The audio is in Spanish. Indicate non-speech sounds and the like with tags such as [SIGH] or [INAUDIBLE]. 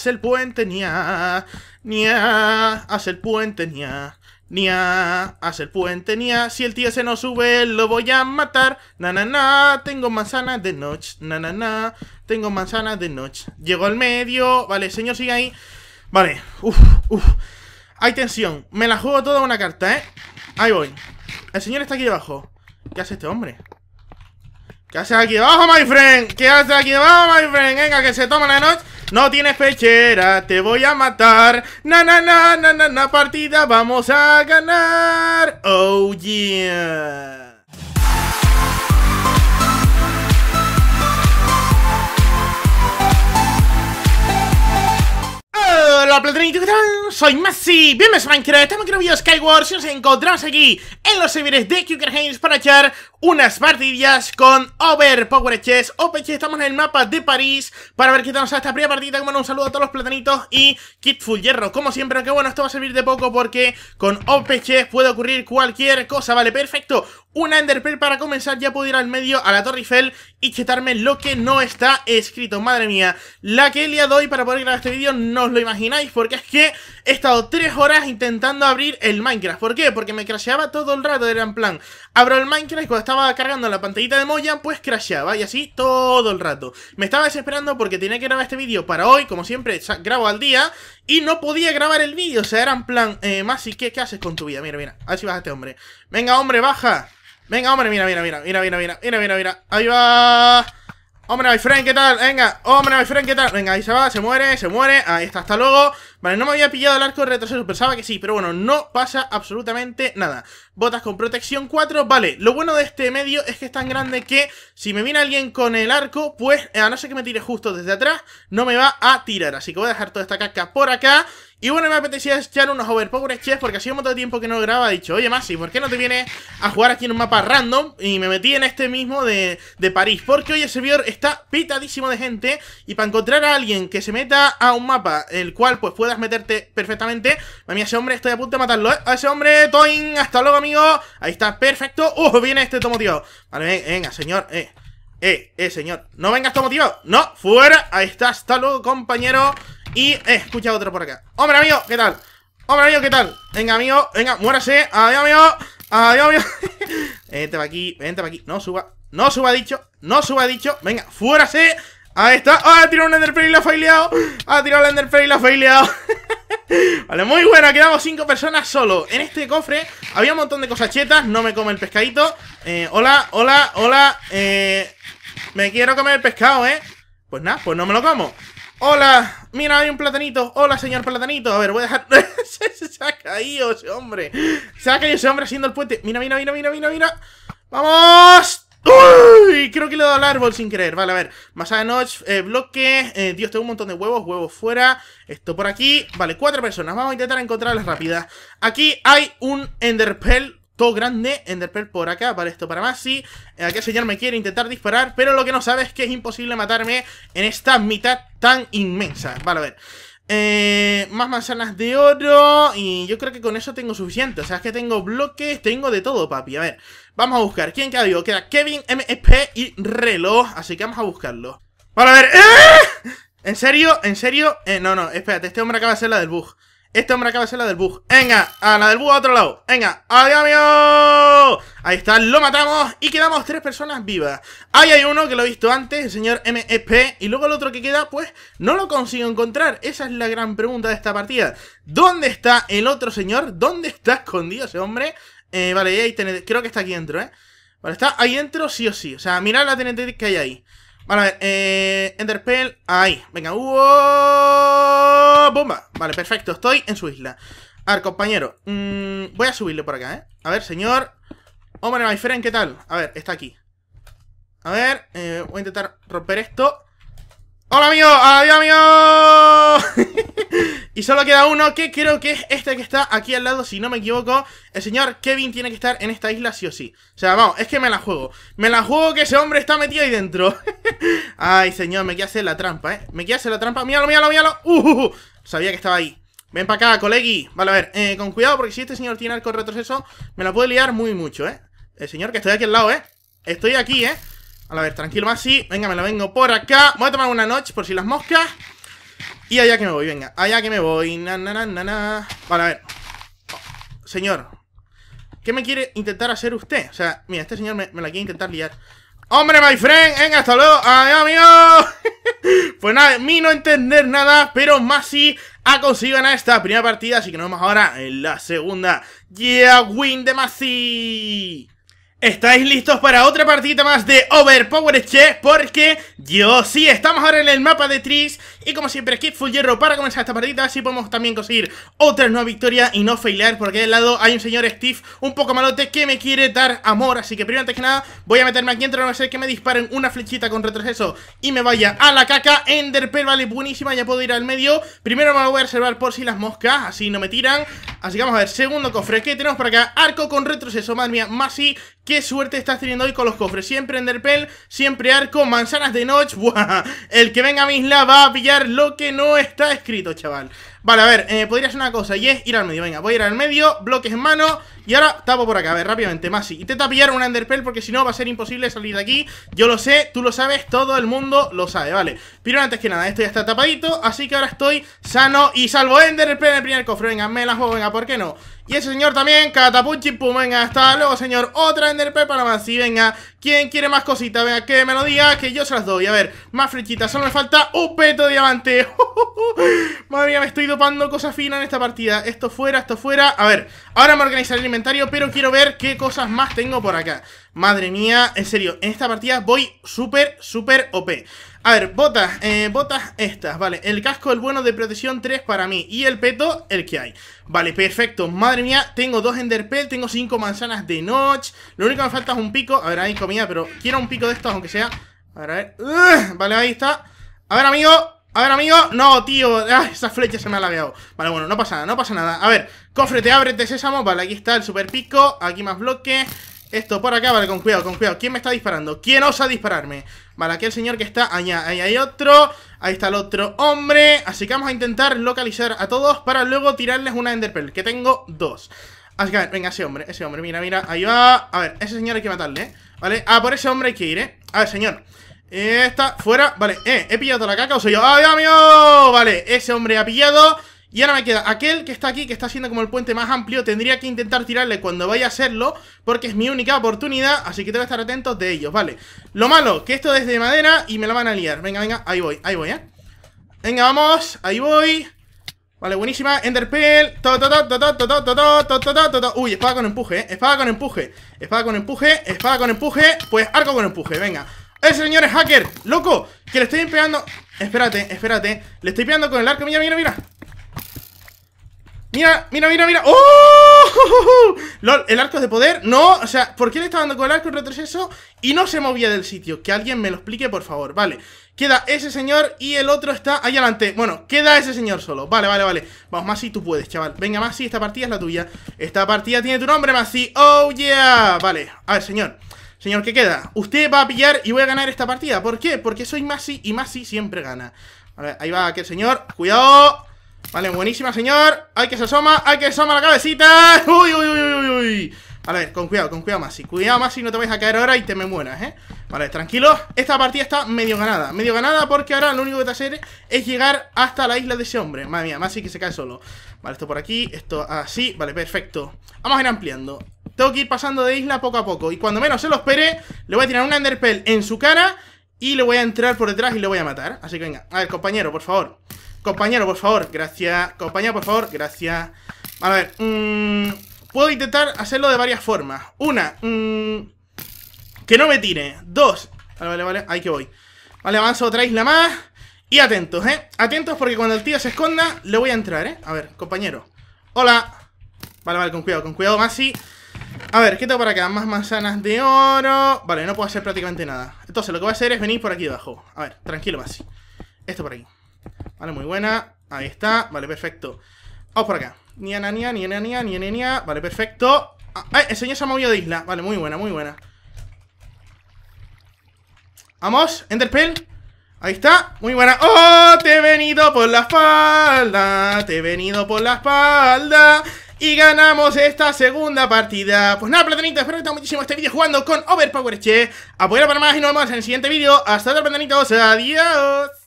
hace el puente, niá, niá, hace el puente, niá, Nia, hace el puente, Nia, si el tío se no sube, lo voy a matar. Na na na, tengo manzanas de noche. Na na na, tengo manzanas de noche. Llego al medio, vale, señor, sigue ahí. Vale, uff, uff. Hay tensión, me la juego toda una carta, ¿eh? Ahí voy. El señor está aquí abajo, ¿Qué hace este hombre? ¿Qué haces aquí debajo, my friend? ¿Qué haces aquí debajo, my friend? Venga, que se toma la noche. No tienes pechera, te voy a matar. Na, na, na, na, na, na, partida vamos a ganar. Oh, yeah. Platanito, ¿qué tal? Soy Messi. bienvenidos a Minecraft, estamos aquí en un video de y nos encontramos aquí en los servidores de Kuker Games para echar unas partidas con Overpower Chess OPC, estamos en el mapa de París para ver qué tal nos esta primera partida, como un saludo a todos los platanitos y Kitful Full Hierro, como siempre, aunque bueno, esto va a servir de poco porque con Chess puede ocurrir cualquier cosa, vale, perfecto una Enderpearl para comenzar ya puedo ir al medio a la Torre Eiffel y chetarme lo que no está escrito. Madre mía, la que le hoy para poder grabar este vídeo no os lo imagináis porque es que he estado tres horas intentando abrir el Minecraft. ¿Por qué? Porque me crasheaba todo el rato, era en plan, abro el Minecraft y cuando estaba cargando la pantallita de moya, pues crasheaba y así todo el rato. Me estaba desesperando porque tenía que grabar este vídeo para hoy, como siempre grabo al día y no podía grabar el vídeo, o sea, era en plan, eh, Masi, ¿qué, ¿qué haces con tu vida? Mira, mira, a ver si baja este hombre. Venga, hombre, baja. Venga, hombre, mira, mira, mira, mira, mira, mira, mira, mira, mira. Ahí va. Hombre, my friend, ¿qué tal? Venga, hombre, my friend, ¿qué tal? Venga, ahí se va, se muere, se muere. Ahí está, hasta luego. Vale, no me había pillado el arco retroceso, pensaba que sí, pero bueno, no pasa absolutamente nada. Botas con protección 4, vale, lo bueno de este medio es que es tan grande que si me viene alguien con el arco, pues eh, a no ser que me tire justo desde atrás, no me va a tirar. Así que voy a dejar toda esta caca por acá. Y bueno, me apetecía echar unos overpower chefs porque hacía un montón de tiempo que no graba He dicho, oye, Masi, ¿por qué no te vienes a jugar aquí en un mapa random? Y me metí en este mismo de, de París. Porque hoy el servidor está pitadísimo de gente. Y para encontrar a alguien que se meta a un mapa el cual pues puede meterte perfectamente. A ese hombre, estoy a punto de matarlo, ¿eh? A ese hombre, Toin, hasta luego, amigo. Ahí está, perfecto. ¡Uh! Viene este tomo, tío. Vale, venga, señor, eh. Eh, eh, señor. No vengas tomo, tío. No, fuera. Ahí está, hasta luego, compañero. Y, escucha otro por acá. Hombre, amigo, ¿qué tal? Hombre, amigo, ¿qué tal? Venga, amigo, venga, muérase. Adiós, amigo. Adiós, amigo. [LAUGHS] vente para aquí, vente para aquí. No suba. No suba dicho. No suba dicho. Venga, fuérase. Ahí está. Ah, ha tirado un Ender y la ha faileado. Ha tirado el Ender y la ha faileado. [LAUGHS] vale, muy buena. Quedamos cinco personas solo. En este cofre había un montón de cosas chetas. No me come el pescadito. Eh, hola, hola, hola. Eh, me quiero comer el pescado, ¿eh? Pues nada, pues no me lo como. Hola, mira, hay un platanito. Hola, señor platanito. A ver, voy a dejar. [LAUGHS] se, se, ha caído ese hombre. Se ha caído ese hombre haciendo el puente. Mira, mira, mira, mira, mira, mira. ¡Vamos! ¡Uy! Creo que le he dado al árbol sin creer Vale, a ver. Masada noche noche, eh, bloque. Eh, Dios, tengo un montón de huevos. Huevos fuera. Esto por aquí. Vale, cuatro personas. Vamos a intentar encontrarlas rápidas. Aquí hay un Enderpell todo grande, Enderpearl por acá, vale, esto para más, sí, eh, aquel señor me quiere intentar disparar, pero lo que no sabe es que es imposible matarme en esta mitad tan inmensa, vale, a ver, eh, más manzanas de oro y yo creo que con eso tengo suficiente. O sea, es que tengo bloques, tengo de todo, papi. A ver, vamos a buscar. ¿Quién queda vivo? Queda Kevin, MSP y reloj. Así que vamos a buscarlo. Para ver... ¡Eh! ¿En serio? ¿En serio? Eh, no, no, espérate. Este hombre acaba de ser la del bug. Este hombre acaba de ser la del bug. Venga, a la del bug a otro lado. Venga, adiós, amigo. Ahí está, lo matamos y quedamos tres personas vivas. Ahí hay uno que lo he visto antes, el señor MEP, y luego el otro que queda, pues, no lo consigo encontrar. Esa es la gran pregunta de esta partida. ¿Dónde está el otro señor? ¿Dónde está escondido ese hombre? Eh, vale, ahí creo que está aquí dentro, ¿eh? Vale, está ahí dentro sí o sí. O sea, mirad la TNT que hay ahí. Vale, a ver, eh, Enderpel, ahí. Venga, uh, ¡Bomba! Vale, perfecto, estoy en su isla. A ver, compañero, mm, voy a subirle por acá, ¿eh? A ver, señor, Hombre, my friend, ¿qué tal? A ver, está aquí. A ver, eh, voy a intentar romper esto. ¡Hola, amigo! ¡Adiós, amigo! [LAUGHS] y solo queda uno que creo que es este que está aquí al lado, si no me equivoco. El señor Kevin tiene que estar en esta isla sí o sí. O sea, vamos, es que me la juego. Me la juego que ese hombre está metido ahí dentro. [LAUGHS] Ay, señor, me queda hacer la trampa, ¿eh? Me queda hacer la trampa. ¡Míralo, míralo, míralo! Uh, uh, uh. Sabía que estaba ahí. Ven para acá, colegui. Vale, a ver, eh, con cuidado porque si este señor tiene arco retroceso, me la puede liar muy mucho, ¿eh? El señor, que estoy aquí al lado, ¿eh? Estoy aquí, ¿eh? A ver, tranquilo, Masi. Venga, me la vengo por acá. Voy a tomar una noche por si las moscas. Y allá que me voy, venga. Allá que me voy. Na, Vale, a ver. señor. ¿Qué me quiere intentar hacer usted? O sea, mira, este señor me, la quiere intentar liar. ¡Hombre, my friend! ¡Venga, hasta luego! ¡Adiós, amigo! [LAUGHS] pues nada, mí no entender nada, pero Masi ha conseguido ganar esta primera partida, así que nos vemos ahora en la segunda. ¡Yeah, win de Masi! ¿Estáis listos para otra partida más de Overpower Chef? Porque yo sí, estamos ahora en el mapa de Tris Y como siempre, Kid Full Hierro para comenzar esta partida Así podemos también conseguir otra nueva victoria y no failar. Porque de lado hay un señor Steve un poco malote que me quiere dar amor Así que primero antes que nada voy a meterme aquí dentro No ser que me disparen una flechita con retroceso y me vaya a la caca Enderpearl, vale, buenísima, ya puedo ir al medio Primero me voy a reservar por si las moscas, así no me tiran Así que vamos a ver, segundo cofre que tenemos para acá Arco con retroceso, madre mía, Masi Qué suerte estás teniendo hoy con los cofres Siempre Enderpel, siempre arco, manzanas de noche [LAUGHS] El que venga a mi va a pillar lo que no está escrito, chaval Vale, a ver, eh, podría hacer una cosa Y es ir al medio, venga, voy a ir al medio Bloques en mano Y ahora tapo por acá, a ver, rápidamente Masi, te pillar un Enderpearl Porque si no va a ser imposible salir de aquí Yo lo sé, tú lo sabes, todo el mundo lo sabe, vale Pero antes que nada, esto ya está tapadito Así que ahora estoy sano y salvo Enderpearl en el primer cofre Venga, me la juego, venga, ¿por qué no? Y ese señor también, catapunchi, Pum, pues venga, hasta luego señor Otra Enderpe para más, y venga ¿Quién quiere más cositas? Venga, que me lo diga Que yo se las doy, a ver, más flechitas Solo me falta un peto de diamante [LAUGHS] Madre mía, me estoy dopando cosas finas en esta partida Esto fuera, esto fuera A ver, ahora me organizaré el inventario Pero quiero ver qué cosas más tengo por acá Madre mía, en serio, en esta partida voy súper, súper OP a ver, botas, eh, botas estas, vale El casco, el bueno de protección 3 para mí Y el peto, el que hay Vale, perfecto, madre mía, tengo dos enderpell Tengo cinco manzanas de noche Lo único que me falta es un pico, a ver, hay comida Pero quiero un pico de estos, aunque sea A ver, a ver, vale, ahí está A ver, amigo, a ver, amigo, no, tío Ah, Esa flecha se me ha laveado Vale, bueno, no pasa nada, no pasa nada A ver, cofre, te ábrete, sésamo Vale, aquí está el super pico Aquí más bloques esto por acá, vale, con cuidado, con cuidado. ¿Quién me está disparando? ¿Quién osa dispararme? Vale, aquí el señor que está allá. Ahí hay otro. Ahí está el otro hombre. Así que vamos a intentar localizar a todos para luego tirarles una Enderpearl, que tengo dos. Así que, a ver, venga, ese hombre, ese hombre, mira, mira, ahí va. A ver, ese señor hay que matarle, ¿eh? ¿Vale? Ah, por ese hombre hay que ir, ¿eh? A ver, señor. Eh, está fuera, vale, eh, he pillado la caca o soy yo. ¡Ay, mío! Vale, ese hombre ha pillado. Y ahora me queda aquel que está aquí, que está haciendo como el puente más amplio. Tendría que intentar tirarle cuando vaya a hacerlo, porque es mi única oportunidad. Así que tengo que estar atentos de ellos, ¿vale? Lo malo, que esto es de madera y me la van a liar. Venga, venga, ahí voy, ahí voy, ¿eh? Venga, vamos, ahí voy. Vale, buenísima, Enderpearl Uy, espada con empuje, espada con empuje Espada con empuje, espada con empuje Pues arco con empuje, venga señor es hacker! ¡Loco! Que le estoy pegando Espérate, espérate Le estoy pegando con el arco, mira, mira, mira Mira, mira, mira, mira. ¡Oh! [LAUGHS] el arco de poder. No, o sea, ¿por qué le estaba dando con el arco en retroceso y no se movía del sitio? Que alguien me lo explique, por favor. Vale. Queda ese señor y el otro está ahí adelante. Bueno, queda ese señor solo. Vale, vale, vale. Vamos, Masi, tú puedes, chaval. Venga, Masi, esta partida es la tuya. Esta partida tiene tu nombre, Masi. ¡Oh, yeah! Vale. A ver, señor. Señor, ¿qué queda? Usted va a pillar y voy a ganar esta partida. ¿Por qué? Porque soy Masi y Masi siempre gana. A ver, ahí va aquel señor. ¡Cuidado! Vale, buenísima, señor Hay que se asoma, hay que se asoma la cabecita [LAUGHS] Uy, uy, uy, uy, uy a ver, con cuidado, con cuidado, Masi Cuidado, Masi, no te vais a caer ahora y te me mueras, ¿eh? Vale, tranquilo esta partida está medio ganada Medio ganada porque ahora lo único que te hacer es llegar hasta la isla de ese hombre Madre mía, Masi que se cae solo Vale, esto por aquí, esto así, vale, perfecto Vamos a ir ampliando Tengo que ir pasando de isla poco a poco Y cuando menos se lo espere, le voy a tirar un Enderpell en su cara Y le voy a entrar por detrás y le voy a matar Así que venga, a ver, compañero, por favor Compañero, por favor, gracias. Compañero, por favor, gracias. A ver, mmm, puedo intentar hacerlo de varias formas. Una, mmm, que no me tire. Dos, vale, vale, vale, ahí que voy. Vale, avanzo otra isla más. Y atentos, ¿eh? Atentos porque cuando el tío se esconda, le voy a entrar, ¿eh? A ver, compañero. Hola. Vale, vale, con cuidado, con cuidado, Masi. A ver, ¿qué tengo para acá? Más manzanas de oro. Vale, no puedo hacer prácticamente nada. Entonces, lo que voy a hacer es venir por aquí abajo. A ver, tranquilo, Masi. Esto por aquí. Vale, muy buena. Ahí está. Vale, perfecto. Vamos por acá. Ni anania, ni anania, ni anania. Vale, perfecto. Ah, eh, el señor se ha movido de isla. Vale, muy buena, muy buena. Vamos, Enderpearl. Ahí está, muy buena. ¡Oh! Te he venido por la espalda. Te he venido por la espalda. Y ganamos esta segunda partida. Pues nada, platanito, espero que te muchísimo este vídeo jugando con Overpower Che. Apoyar para más y nos vemos en el siguiente vídeo. Hasta luego, sea Adiós.